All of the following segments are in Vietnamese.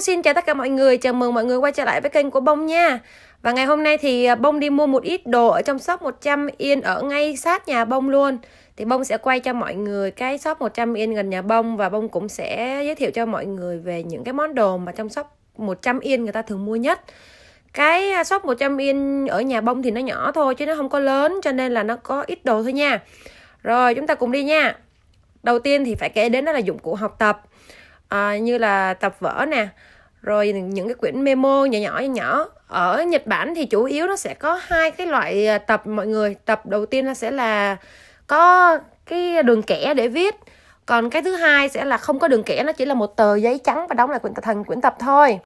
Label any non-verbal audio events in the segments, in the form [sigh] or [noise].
xin chào tất cả mọi người, chào mừng mọi người quay trở lại với kênh của Bông nha Và ngày hôm nay thì à, Bông đi mua một ít đồ ở trong shop 100 Yên ở ngay sát nhà Bông luôn Thì Bông sẽ quay cho mọi người cái shop 100 Yên gần nhà Bông Và Bông cũng sẽ giới thiệu cho mọi người về những cái món đồ mà trong shop 100 Yên người ta thường mua nhất cái à, shop 100 yên ở nhà bông thì nó nhỏ thôi chứ nó không có lớn cho nên là nó có ít đồ thôi nha rồi chúng ta cùng đi nha đầu tiên thì phải kể đến đó là dụng cụ học tập à, như là tập vở nè rồi những cái quyển memo nhỏ nhỏ nhỏ ở Nhật Bản thì chủ yếu nó sẽ có hai cái loại à, tập mọi người tập đầu tiên nó sẽ là có cái đường kẻ để viết còn cái thứ hai sẽ là không có đường kẻ nó chỉ là một tờ giấy trắng và đóng lại quyển thành quyển tập thôi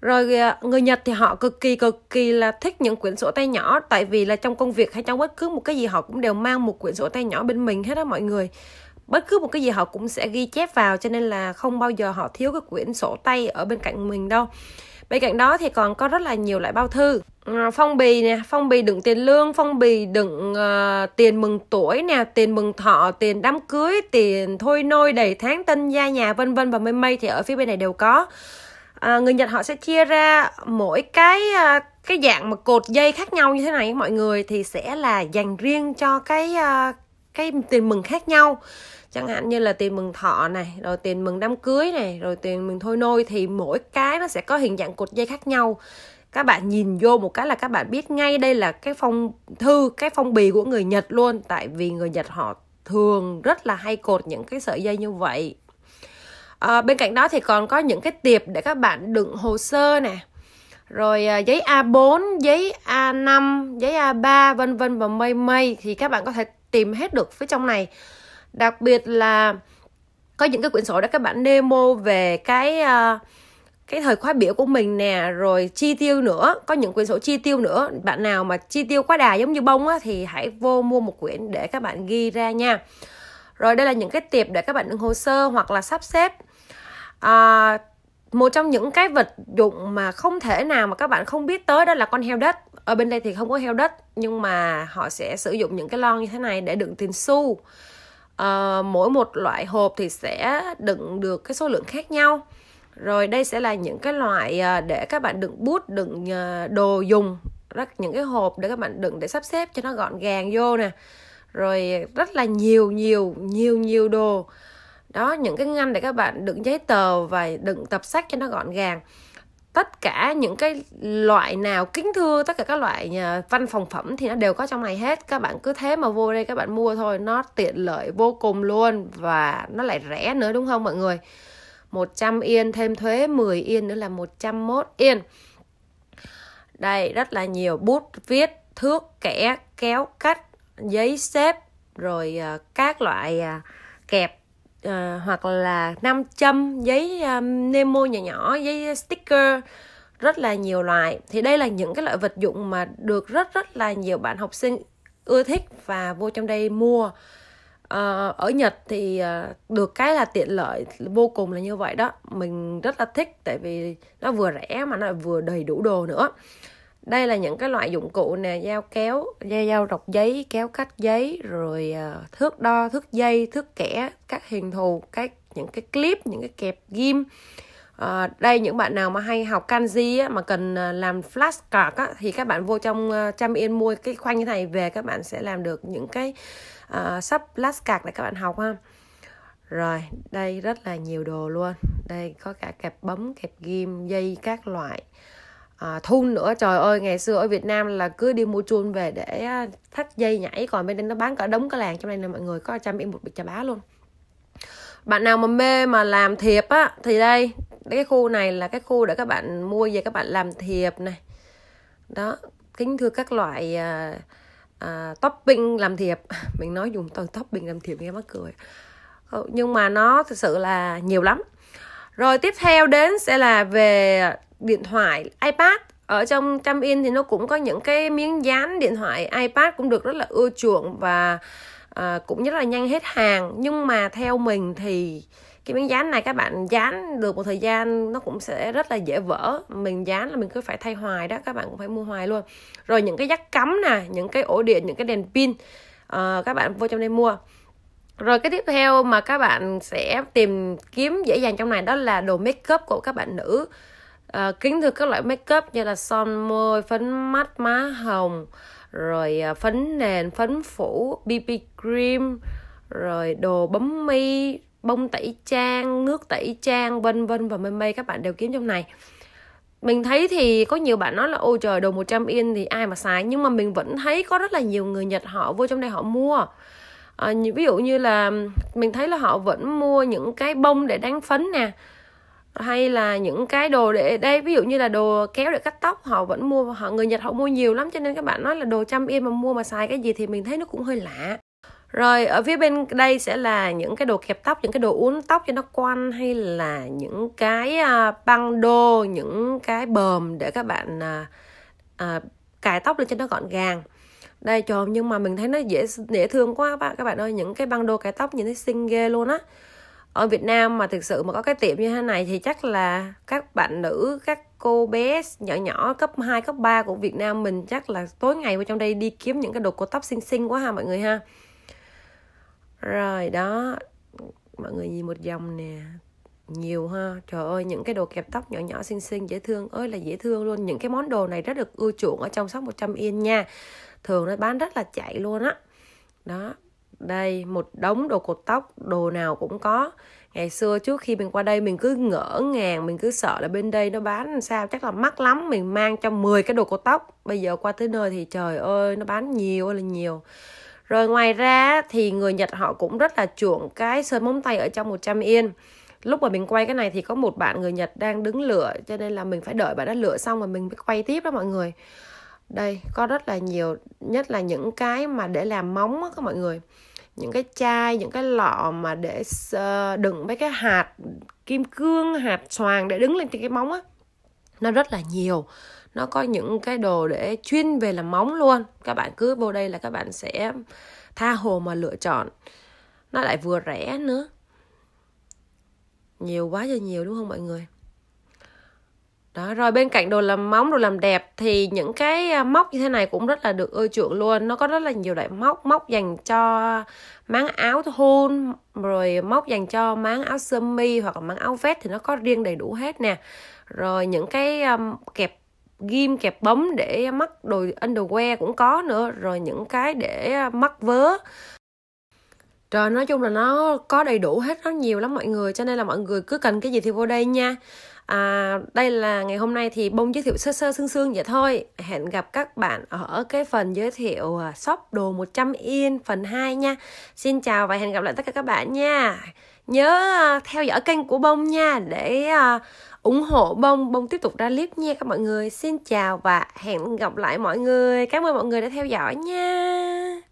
rồi à, người Nhật thì họ cực kỳ cực kỳ là thích những quyển sổ tay nhỏ tại vì là trong công việc hay trong bất cứ một cái gì họ cũng đều mang một quyển sổ tay nhỏ bên mình hết á mọi người bất cứ một cái gì họ cũng sẽ ghi chép vào cho nên là không bao giờ họ thiếu cái quyển sổ tay ở bên cạnh mình đâu bên cạnh đó thì còn có rất là nhiều loại bao thư ờ, phong bì nè phong bì đựng tiền lương phong bì đựng uh, tiền mừng tuổi nè tiền mừng thọ tiền đám cưới tiền thôi nôi đầy tháng tân gia nhà vân vân và mây mây thì ở phía bên này đều có à, người Nhật họ sẽ chia ra mỗi cái cái dạng mà cột dây khác nhau như thế này mọi người thì sẽ là dành riêng cho cái cái tiền mừng khác nhau chẳng hạn như là tiền mừng thọ này rồi tiền mừng đám cưới này rồi tiền mừng thôi nôi thì mỗi cái nó sẽ có hình dạng cột dây khác nhau các bạn nhìn vô một cái là các bạn biết ngay đây là cái phong thư cái phong bì của người nhật luôn tại vì người nhật họ thường rất là hay cột những cái sợi dây như vậy à, bên cạnh đó thì còn có những cái tiệp để các bạn đựng hồ sơ nè rồi à, giấy A4, giấy A5, giấy A3 vân vân và mây mây thì các bạn có thể tìm hết được phía trong này đặc biệt là có những cái quyển sổ đó các bạn demo về cái uh, cái thời khóa biểu của mình nè rồi chi tiêu nữa có những quyển sổ chi tiêu nữa bạn nào mà chi tiêu quá đà giống như bông á, thì hãy vô mua một quyển để các bạn ghi ra nha rồi đây là những cái tiệp để các bạn đựng hồ sơ hoặc là sắp xếp à, một trong những cái vật dụng mà không thể nào mà các bạn không biết tới đó là con heo đất ở bên đây thì không có heo đất nhưng mà họ sẽ sử dụng những cái lon như thế này để đựng tiền xu Ờ, mỗi một loại hộp thì sẽ đựng được cái số lượng khác nhau rồi đây sẽ là những cái loại ờ, để các bạn đựng bút đựng ờ, đồ dùng rất những cái hộp để các bạn đựng để sắp xếp cho nó gọn gàng vô nè rồi rất là nhiều nhiều nhiều nhiều đồ đó những cái ngăn để các bạn đựng giấy tờ và đựng tập sách cho nó gọn gàng tất cả những cái loại nào kính thưa tất cả các loại à, văn phòng phẩm thì nó đều có trong này hết các bạn cứ thế mà vô đây các bạn mua thôi nó tiện lợi vô cùng luôn và nó lại rẻ nữa đúng không mọi người 100 yên thêm thuế 10 yên nữa là 101 yên đây rất là nhiều bút viết thước kẻ kéo cắt giấy xếp rồi à, các loại à, kẹp à, hoặc là nam châm giấy um, nemo nhỏ nhỏ giấy sticker rất là nhiều loại thì đây là những cái loại vật dụng mà được rất rất là nhiều bạn học sinh ưa thích và vô trong đây mua à, ở Nhật thì ờ, được cái là tiện lợi vô cùng là như vậy đó mình rất là thích tại vì nó vừa rẻ mà nó vừa đầy đủ đồ nữa đây là những cái loại dụng cụ nè dao kéo dao, dao rọc giấy kéo cắt giấy rồi ờ, thước đo thước dây thước kẻ các hình thù các những cái clip những cái kẹp ghim à, đây những bạn nào mà hay học kanji á, mà cần ờ, làm flashcard á, thì các bạn vô trong trăm yên mua cái khoanh như này về các bạn sẽ làm được những cái uh, sắp flashcard để các bạn học ha rồi đây rất là nhiều đồ luôn đây có cả kẹp bấm kẹp ghim dây các loại à, thun nữa trời ơi ngày xưa ở Việt Nam là cứ đi mua chun về để à, thắt dây nhảy còn bên đây nó bán cả đống cả làng trong này là mọi người có trăm em một bịch trà bá luôn bạn nào mà mê mà làm thiệp á thì đây cái khu này là cái khu để các bạn mua về các bạn làm thiệp này đó kính thưa các loại à, à, topping làm thiệp [laughs] mình nói dùng từ topping làm thiệp nghe mắc cười nhưng mà nó thực sự là nhiều lắm rồi tiếp theo đến sẽ là về điện thoại ipad ở trong trăm in thì nó cũng có những cái miếng dán điện thoại ipad cũng được rất là ưa chuộng và à, cũng rất là nhanh hết hàng nhưng mà theo mình thì cái miếng dán này các bạn dán được một thời gian nó cũng sẽ rất là dễ vỡ mình dán là mình cứ phải thay hoài đó các bạn cũng phải mua hoài luôn rồi những cái giắc cắm nè những cái ổ điện những cái đèn pin à, các bạn vô trong đây mua rồi cái tiếp theo mà các bạn sẽ tìm kiếm dễ dàng trong này đó là đồ make up của các bạn nữ à, kính thưa các loại make up như là son môi phấn mắt má hồng rồi ờ, phấn nền phấn phủ bb cream rồi đồ bấm mi bông tẩy trang nước tẩy trang vân vân và mê mê các bạn đều kiếm trong này mình thấy thì có nhiều bạn nói là ôi trời đồ 100 yên thì ai mà xài nhưng mà mình vẫn thấy có rất là nhiều người Nhật họ vô trong đây họ mua à, ví dụ như là mình thấy là họ vẫn mua những cái bông để đánh phấn nè hay là những cái đồ để đây ví dụ như là đồ kéo để cắt tóc họ vẫn mua họ người Nhật họ mua nhiều lắm cho nên các bạn nói là đồ chăm yên mà mua mà xài cái gì thì mình thấy nó cũng hơi lạ rồi ở phía bên đây sẽ là những cái đồ kẹp tóc, những cái đồ uốn tóc cho nó quăn hay là những cái à, băng đô, những cái bờm để các bạn à, à, cài tóc lên cho nó gọn gàng. Đây trời nhưng mà mình thấy nó dễ dễ thương quá bạn các bạn ơi, những cái băng đô cài tóc nhìn thấy xinh ghê luôn á ở Việt Nam mà thực sự mà có cái tiệm như thế này thì chắc là các bạn nữ các cô bé nhỏ nhỏ cấp 2, cấp 3 của Việt Nam mình chắc là tối ngày vào trong đây đi kiếm những cái đồ cột tóc xinh xinh quá ha mọi người ha rồi đó mọi người nhìn một dòng nè nhiều ha trời ơi những cái đồ kẹp tóc nhỏ nhỏ xinh xinh dễ thương ơi là dễ thương luôn những cái món đồ này rất được ưa chuộng ở trong shop 100 yên nha thường nó bán rất là chạy luôn á đó. đó đây một đống đồ cột tóc đồ nào cũng có ngày xưa trước khi mình qua đây mình cứ ngỡ ngàng mình cứ sợ là bên đây nó bán làm sao chắc là mắc lắm mình mang cho 10 cái đồ cột tóc bây giờ qua tới nơi thì trời ơi nó bán nhiều là nhiều rồi ngoài ra thì người Nhật họ cũng rất là chuộng cái sơn móng tay ở trong 100 yên lúc mà mình quay cái này thì có một bạn người Nhật đang đứng lựa cho nên là mình phải đợi bạn đã lựa xong rồi mình mới quay tiếp đó mọi người đây có rất là nhiều nhất là những cái mà để làm móng á các mọi người những ừ. cái chai những cái lọ mà để ờ, đựng mấy cái hạt kim cương hạt xoàng để đứng lên trên cái móng á nó rất là nhiều nó có những cái đồ để chuyên về làm móng luôn các bạn cứ vô đây là các bạn sẽ tha hồ mà lựa chọn nó lại vừa rẻ nữa nhiều quá giờ nhiều đúng không mọi người đó rồi bên cạnh đồ làm móng đồ làm đẹp thì những cái à, móc như thế này cũng rất là được ưa chuộng luôn nó có rất là nhiều loại móc móc dành cho máng áo thun rồi móc dành cho máng áo sơ mi hoặc là máng áo vest thì nó có riêng đầy đủ hết nè rồi những cái um, kẹp ghim kẹp bấm để mắc đồ underwear cũng có nữa rồi những cái để à, mắc vớ rồi nói chung là nó có đầy đủ hết rất nhiều lắm mọi người Cho nên là mọi người cứ cần cái gì thì vô đây nha à, Đây là ngày hôm nay thì bông giới thiệu sơ sơ sương sương vậy thôi Hẹn gặp các bạn ở cái phần giới thiệu à, shop đồ 100 yên phần 2 nha Xin chào và hẹn gặp lại tất cả các bạn nha Nhớ à, theo dõi kênh của bông nha Để à, ủng hộ bông bông tiếp tục ra clip nha các mọi người xin chào và hẹn gặp lại mọi người cảm ơn mọi người đã theo dõi nha